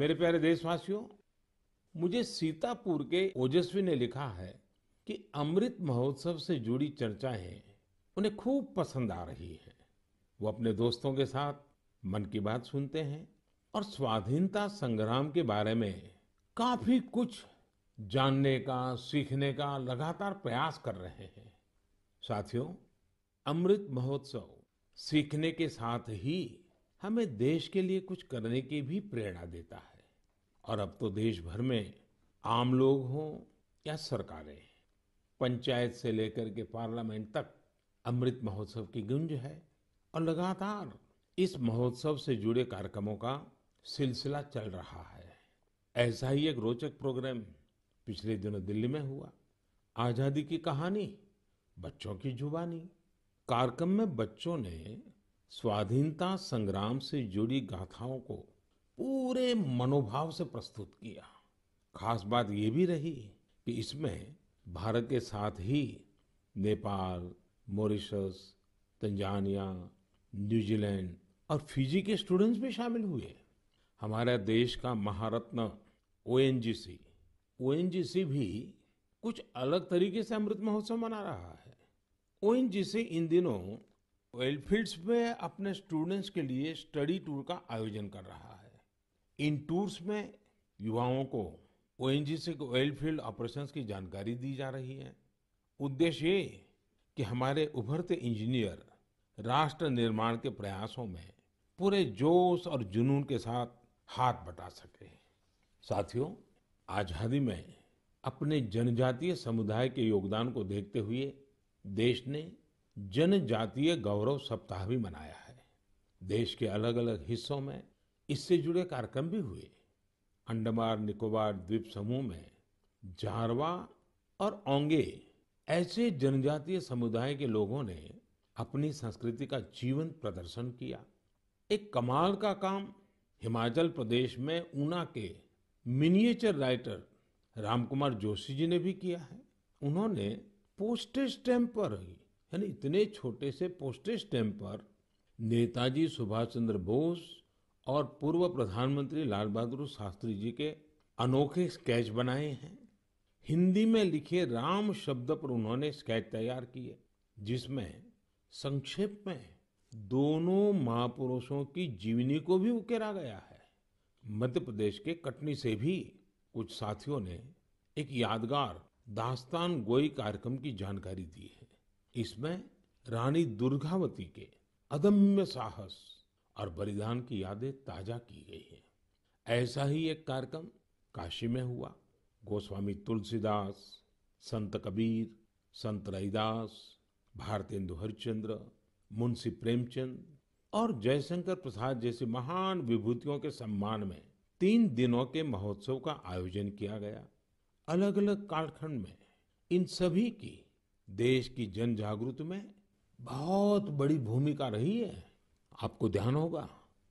मेरे प्यारे देशवासियों मुझे सीतापुर के ओजस्वी ने लिखा है कि अमृत महोत्सव से जुड़ी चर्चाएं उन्हें खूब पसंद आ रही है वो अपने दोस्तों के साथ मन की बात सुनते हैं और स्वाधीनता संग्राम के बारे में काफी कुछ जानने का सीखने का लगातार प्रयास कर रहे हैं साथियों अमृत महोत्सव सीखने के साथ ही हमें देश के लिए कुछ करने की भी प्रेरणा देता है और अब तो देश भर में आम लोग हों या सरकारें पंचायत से लेकर के पार्लियामेंट तक अमृत महोत्सव की गुंज है और लगातार इस महोत्सव से जुड़े कार्यक्रमों का सिलसिला चल रहा है ऐसा ही एक रोचक प्रोग्राम पिछले दिनों दिल्ली में हुआ आजादी की कहानी बच्चों की जुबानी कार्यक्रम में बच्चों ने स्वाधीनता संग्राम से जुड़ी गाथाओं को पूरे मनोभाव से प्रस्तुत किया खास बात ये भी रही कि इसमें भारत के साथ ही नेपाल मॉरिशस तंजानिया न्यूजीलैंड और फिजी के स्टूडेंट्स भी शामिल हुए हमारे देश का महारत्न ओएनजीसी ओएनजीसी भी कुछ अलग तरीके से अमृत महोत्सव मना रहा है ओएनजीसी इन दिनों वेलफील्ड्स में अपने स्टूडेंट्स के लिए स्टडी टूर का आयोजन कर रहा है इन टूर्स में युवाओं को ओ ऑयल फील्ड ऑपरेशंस की जानकारी दी जा रही है उद्देश्य ये कि हमारे उभरते इंजीनियर राष्ट्र निर्माण के प्रयासों में पूरे जोश और जुनून के साथ हाथ बटा सके साथियों आज़ादी में अपने जनजातीय समुदाय के योगदान को देखते हुए देश ने जनजातीय गौरव सप्ताह भी मनाया है देश के अलग अलग हिस्सों में इससे जुड़े कार्यक्रम भी हुए अंडमान निकोबार द्वीप समूह में जारवा और ओंगे ऐसे जनजातीय समुदाय के लोगों ने अपनी संस्कृति का जीवन प्रदर्शन किया एक कमाल का काम हिमाचल प्रदेश में ऊना के मिनिएचर राइटर रामकुमार जोशी जी ने भी किया है उन्होंने पोस्टेज स्टैम्प पर ही यानी इतने छोटे से पोस्टेज स्टैम्प पर नेताजी सुभाष चंद्र बोस और पूर्व प्रधानमंत्री लाल बहादुर शास्त्री जी के अनोखे स्केच बनाए हैं हिंदी में लिखे राम शब्द पर उन्होंने स्केच तैयार किए जिसमें संक्षेप में दोनों महापुरुषों की जीवनी को भी उकेरा गया है मध्य प्रदेश के कटनी से भी कुछ साथियों ने एक यादगार दास्तान गोई कार्यक्रम की जानकारी दी है इसमें रानी दुर्गावती के अदम्य साहस और बलिदान की यादें ताजा की गई है ऐसा ही एक कार्यक्रम काशी में हुआ गोस्वामी तुलसीदास संत कबीर संत रैदास भारतेंदु हरिचंद्र मुंशी प्रेमचंद और जयशंकर प्रसाद जैसी महान विभूतियों के सम्मान में तीन दिनों के महोत्सव का आयोजन किया गया अलग अलग कालखंड में इन सभी की देश की जन जागृति में बहुत बड़ी भूमिका रही है आपको ध्यान होगा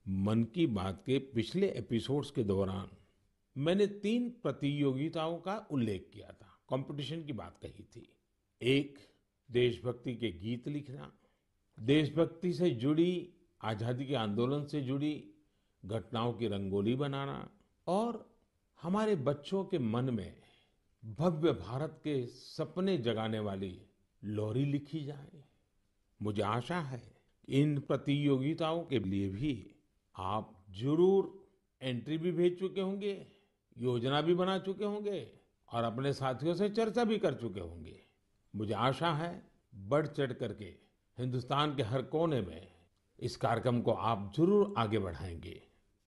मन की बात के पिछले एपिसोड्स के दौरान मैंने तीन प्रतियोगिताओं का उल्लेख किया था कंपटीशन की बात कही थी एक देशभक्ति के गीत लिखना देशभक्ति से जुड़ी आज़ादी के आंदोलन से जुड़ी घटनाओं की रंगोली बनाना और हमारे बच्चों के मन में भव्य भारत के सपने जगाने वाली लोरी लिखी जाए मुझे आशा है इन प्रतियोगिताओं के लिए भी आप जरूर एंट्री भी भेज चुके होंगे योजना भी बना चुके होंगे और अपने साथियों से चर्चा भी कर चुके होंगे मुझे आशा है बढ़ चढ़ करके हिंदुस्तान के हर कोने में इस कार्यक्रम को आप जरूर आगे बढ़ाएंगे